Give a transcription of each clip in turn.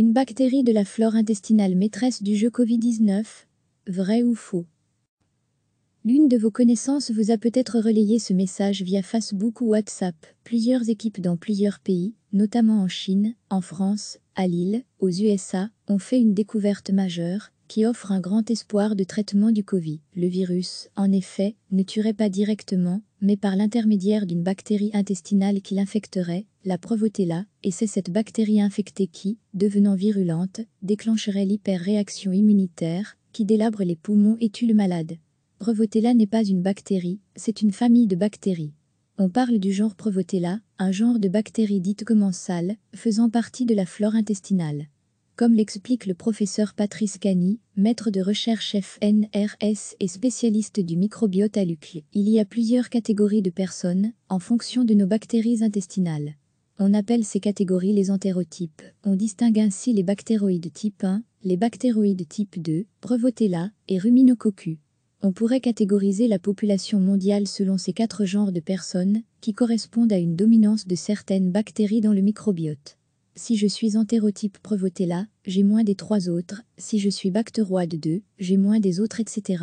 Une bactérie de la flore intestinale maîtresse du jeu Covid-19 Vrai ou faux L'une de vos connaissances vous a peut-être relayé ce message via Facebook ou WhatsApp. Plusieurs équipes dans plusieurs pays, notamment en Chine, en France, à Lille, aux USA, ont fait une découverte majeure, qui offre un grand espoir de traitement du Covid. Le virus, en effet, ne tuerait pas directement, mais par l'intermédiaire d'une bactérie intestinale qui l'infecterait, la Provotella, et c'est cette bactérie infectée qui, devenant virulente, déclencherait l'hyperréaction immunitaire, qui délabre les poumons et tue le malade. Provotella n'est pas une bactérie, c'est une famille de bactéries. On parle du genre Provotella, un genre de bactéries dites commensales, faisant partie de la flore intestinale comme l'explique le professeur Patrice Cani, maître de recherche FNRS et spécialiste du microbiote à l'UCL. Il y a plusieurs catégories de personnes, en fonction de nos bactéries intestinales. On appelle ces catégories les entérotypes. On distingue ainsi les bactéroïdes type 1, les bactéroïdes type 2, Prevotella et Ruminococcus. On pourrait catégoriser la population mondiale selon ces quatre genres de personnes, qui correspondent à une dominance de certaines bactéries dans le microbiote. Si je suis entérotype Prevotella, j'ai moins des trois autres, si je suis Bacteroide 2, j'ai moins des autres, etc.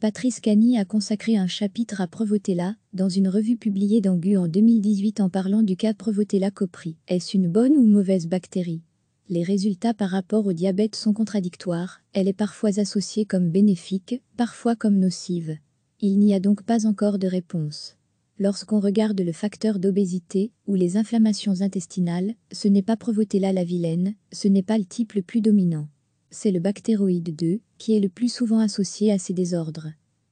Patrice Cani a consacré un chapitre à Prevotella dans une revue publiée d'Angu en 2018 en parlant du cas Prevotella copri. Est-ce une bonne ou mauvaise bactérie Les résultats par rapport au diabète sont contradictoires, elle est parfois associée comme bénéfique, parfois comme nocive. Il n'y a donc pas encore de réponse. Lorsqu'on regarde le facteur d'obésité ou les inflammations intestinales, ce n'est pas Provotella la vilaine, ce n'est pas le type le plus dominant. C'est le bactéroïde 2 qui est le plus souvent associé à ces désordres.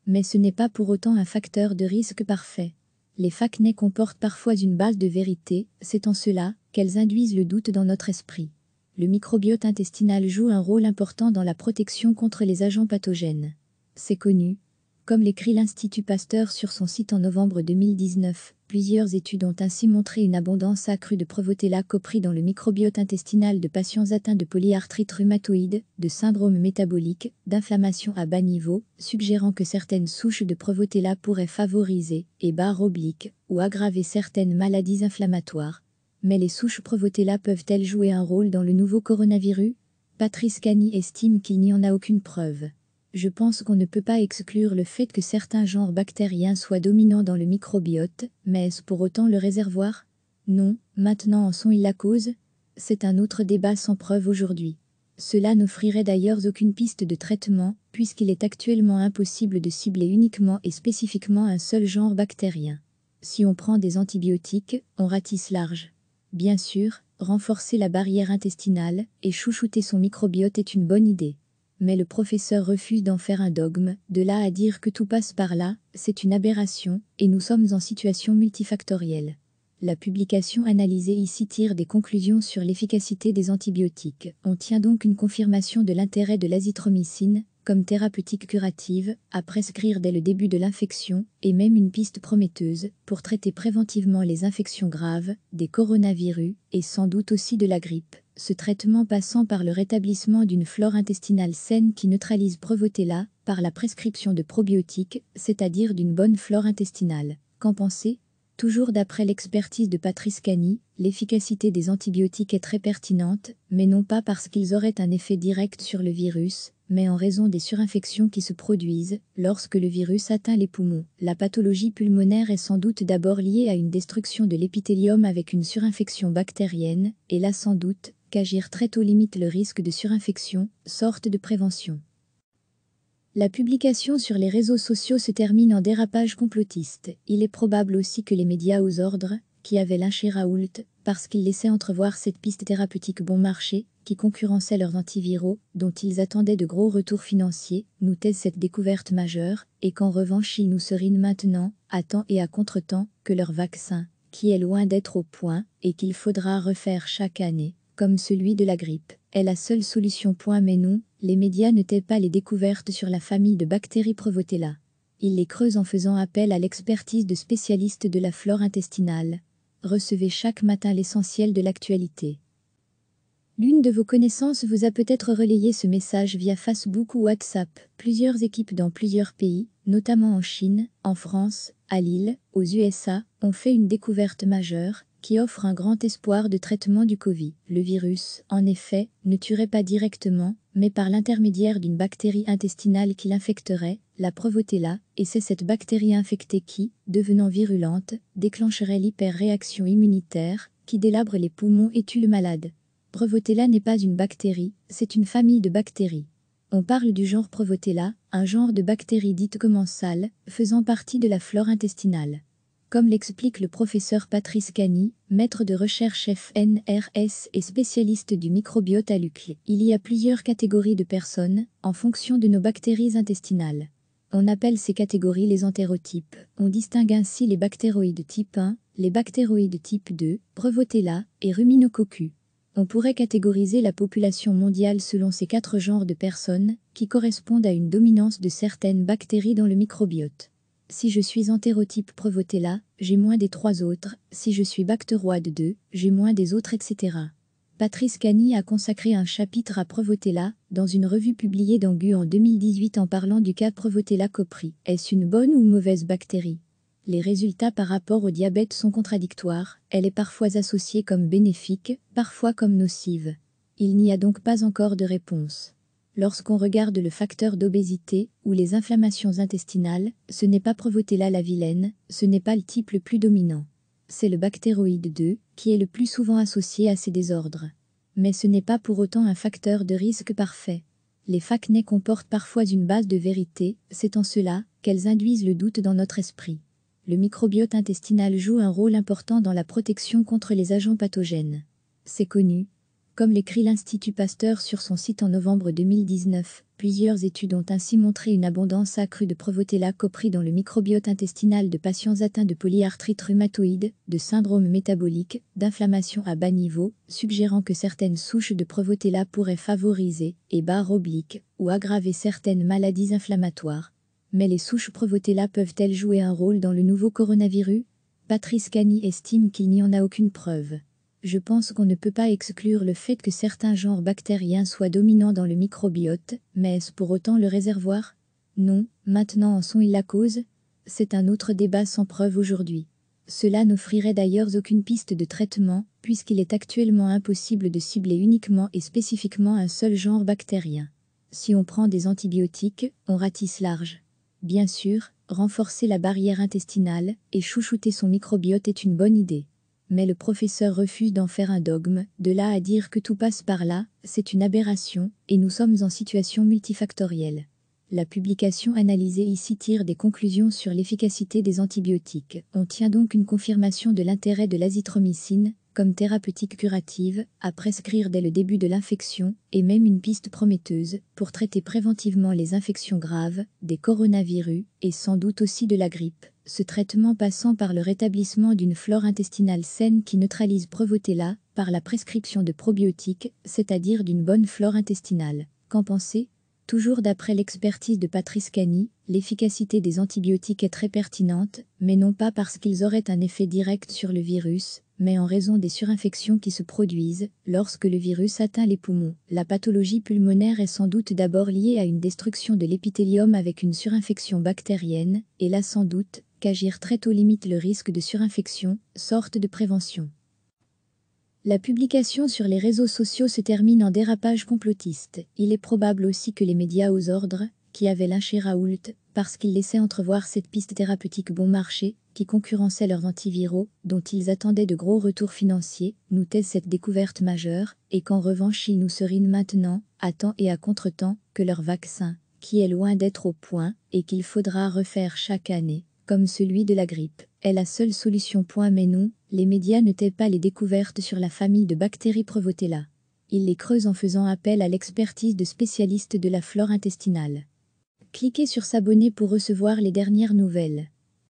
Mais ce n'est pas pour autant un facteur de risque parfait. Les facnés comportent parfois une base de vérité, c'est en cela qu'elles induisent le doute dans notre esprit. Le microbiote intestinal joue un rôle important dans la protection contre les agents pathogènes. C'est connu, comme l'écrit l'Institut Pasteur sur son site en novembre 2019, plusieurs études ont ainsi montré une abondance accrue de Prevotella copri dans le microbiote intestinal de patients atteints de polyarthrite rhumatoïde, de syndrome métabolique, d'inflammation à bas niveau, suggérant que certaines souches de Provotella pourraient favoriser, et barre oblique, ou aggraver certaines maladies inflammatoires. Mais les souches Provotella peuvent-elles jouer un rôle dans le nouveau coronavirus Patrice Cani estime qu'il n'y en a aucune preuve je pense qu'on ne peut pas exclure le fait que certains genres bactériens soient dominants dans le microbiote, mais est-ce pour autant le réservoir Non, maintenant en sont-ils la cause C'est un autre débat sans preuve aujourd'hui. Cela n'offrirait d'ailleurs aucune piste de traitement, puisqu'il est actuellement impossible de cibler uniquement et spécifiquement un seul genre bactérien. Si on prend des antibiotiques, on ratisse large. Bien sûr, renforcer la barrière intestinale et chouchouter son microbiote est une bonne idée mais le professeur refuse d'en faire un dogme, de là à dire que tout passe par là, c'est une aberration, et nous sommes en situation multifactorielle. La publication analysée ici tire des conclusions sur l'efficacité des antibiotiques. On tient donc une confirmation de l'intérêt de l'azithromycine, comme thérapeutique curative, à prescrire dès le début de l'infection, et même une piste prometteuse pour traiter préventivement les infections graves, des coronavirus, et sans doute aussi de la grippe ce traitement passant par le rétablissement d'une flore intestinale saine qui neutralise Brevotella par la prescription de probiotiques, c'est-à-dire d'une bonne flore intestinale. Qu'en pensez Toujours d'après l'expertise de Patrice Cani, l'efficacité des antibiotiques est très pertinente, mais non pas parce qu'ils auraient un effet direct sur le virus, mais en raison des surinfections qui se produisent lorsque le virus atteint les poumons. La pathologie pulmonaire est sans doute d'abord liée à une destruction de l'épithélium avec une surinfection bactérienne, et là sans doute, agir très tôt limite le risque de surinfection, sorte de prévention. La publication sur les réseaux sociaux se termine en dérapage complotiste. Il est probable aussi que les médias aux ordres, qui avaient lynché Raoult, parce qu'ils laissaient entrevoir cette piste thérapeutique bon marché, qui concurrençait leurs antiviraux, dont ils attendaient de gros retours financiers, nous taisent cette découverte majeure, et qu'en revanche ils nous serinent maintenant, à temps et à contre-temps, que leur vaccin, qui est loin d'être au point, et qu'il faudra refaire chaque année, comme celui de la grippe, est la seule solution. Point mais non, les médias ne taient pas les découvertes sur la famille de bactéries Prevotella. Ils les creusent en faisant appel à l'expertise de spécialistes de la flore intestinale. Recevez chaque matin l'essentiel de l'actualité. L'une de vos connaissances vous a peut-être relayé ce message via Facebook ou WhatsApp. Plusieurs équipes dans plusieurs pays, notamment en Chine, en France, à Lille, aux USA, ont fait une découverte majeure, qui offre un grand espoir de traitement du Covid. Le virus, en effet, ne tuerait pas directement, mais par l'intermédiaire d'une bactérie intestinale qui l'infecterait, la Provotella, et c'est cette bactérie infectée qui, devenant virulente, déclencherait l'hyperréaction immunitaire, qui délabre les poumons et tue le malade. Provotella n'est pas une bactérie, c'est une famille de bactéries. On parle du genre Provotella, un genre de bactéries dites commensales, faisant partie de la flore intestinale. Comme l'explique le professeur Patrice Cani, maître de recherche FNRS et spécialiste du microbiote à il y a plusieurs catégories de personnes en fonction de nos bactéries intestinales. On appelle ces catégories les entérotypes. On distingue ainsi les bactéroïdes type 1, les bactéroïdes type 2, Prevotella et Ruminococcus. On pourrait catégoriser la population mondiale selon ces quatre genres de personnes, qui correspondent à une dominance de certaines bactéries dans le microbiote. Si je suis entérotype Prevotella, j'ai moins des trois autres, si je suis Bacteroide 2, j'ai moins des autres, etc. Patrice Cani a consacré un chapitre à Prevotella dans une revue publiée dans en 2018 en parlant du cas Prevotella copri. Est-ce une bonne ou mauvaise bactérie Les résultats par rapport au diabète sont contradictoires, elle est parfois associée comme bénéfique, parfois comme nocive. Il n'y a donc pas encore de réponse. Lorsqu'on regarde le facteur d'obésité ou les inflammations intestinales, ce n'est pas Provotella la vilaine, ce n'est pas le type le plus dominant. C'est le bactéroïde 2 qui est le plus souvent associé à ces désordres. Mais ce n'est pas pour autant un facteur de risque parfait. Les facnés comportent parfois une base de vérité, c'est en cela qu'elles induisent le doute dans notre esprit. Le microbiote intestinal joue un rôle important dans la protection contre les agents pathogènes. C'est connu, comme l'écrit l'Institut Pasteur sur son site en novembre 2019, plusieurs études ont ainsi montré une abondance accrue de Provotella copri dans le microbiote intestinal de patients atteints de polyarthrite rhumatoïde, de syndrome métabolique, d'inflammation à bas niveau, suggérant que certaines souches de Provotella pourraient favoriser, et barre oblique, ou aggraver certaines maladies inflammatoires. Mais les souches Provotella peuvent-elles jouer un rôle dans le nouveau coronavirus Patrice Cani estime qu'il n'y en a aucune preuve je pense qu'on ne peut pas exclure le fait que certains genres bactériens soient dominants dans le microbiote, mais est-ce pour autant le réservoir Non, maintenant en sont-ils la cause C'est un autre débat sans preuve aujourd'hui. Cela n'offrirait d'ailleurs aucune piste de traitement, puisqu'il est actuellement impossible de cibler uniquement et spécifiquement un seul genre bactérien. Si on prend des antibiotiques, on ratisse large. Bien sûr, renforcer la barrière intestinale et chouchouter son microbiote est une bonne idée mais le professeur refuse d'en faire un dogme, de là à dire que tout passe par là, c'est une aberration, et nous sommes en situation multifactorielle. La publication analysée ici tire des conclusions sur l'efficacité des antibiotiques. On tient donc une confirmation de l'intérêt de l'azithromycine, comme thérapeutique curative, à prescrire dès le début de l'infection, et même une piste prometteuse pour traiter préventivement les infections graves, des coronavirus, et sans doute aussi de la grippe ce traitement passant par le rétablissement d'une flore intestinale saine qui neutralise Prevotella, par la prescription de probiotiques, c'est-à-dire d'une bonne flore intestinale. Qu'en pensez Toujours d'après l'expertise de Patrice Cani, l'efficacité des antibiotiques est très pertinente, mais non pas parce qu'ils auraient un effet direct sur le virus, mais en raison des surinfections qui se produisent lorsque le virus atteint les poumons. La pathologie pulmonaire est sans doute d'abord liée à une destruction de l'épithélium avec une surinfection bactérienne, et là sans doute, agir très tôt limite le risque de surinfection, sorte de prévention. La publication sur les réseaux sociaux se termine en dérapage complotiste. Il est probable aussi que les médias aux ordres, qui avaient lâché Raoult, parce qu'ils laissaient entrevoir cette piste thérapeutique bon marché, qui concurrençait leurs antiviraux, dont ils attendaient de gros retours financiers, nous taisent cette découverte majeure, et qu'en revanche ils nous serinent maintenant, à temps et à contre-temps, que leur vaccin, qui est loin d'être au point, et qu'il faudra refaire chaque année, comme celui de la grippe, est la seule solution. mais non, les médias ne taient pas les découvertes sur la famille de bactéries Prevotella. Ils les creusent en faisant appel à l'expertise de spécialistes de la flore intestinale. Cliquez sur s'abonner pour recevoir les dernières nouvelles.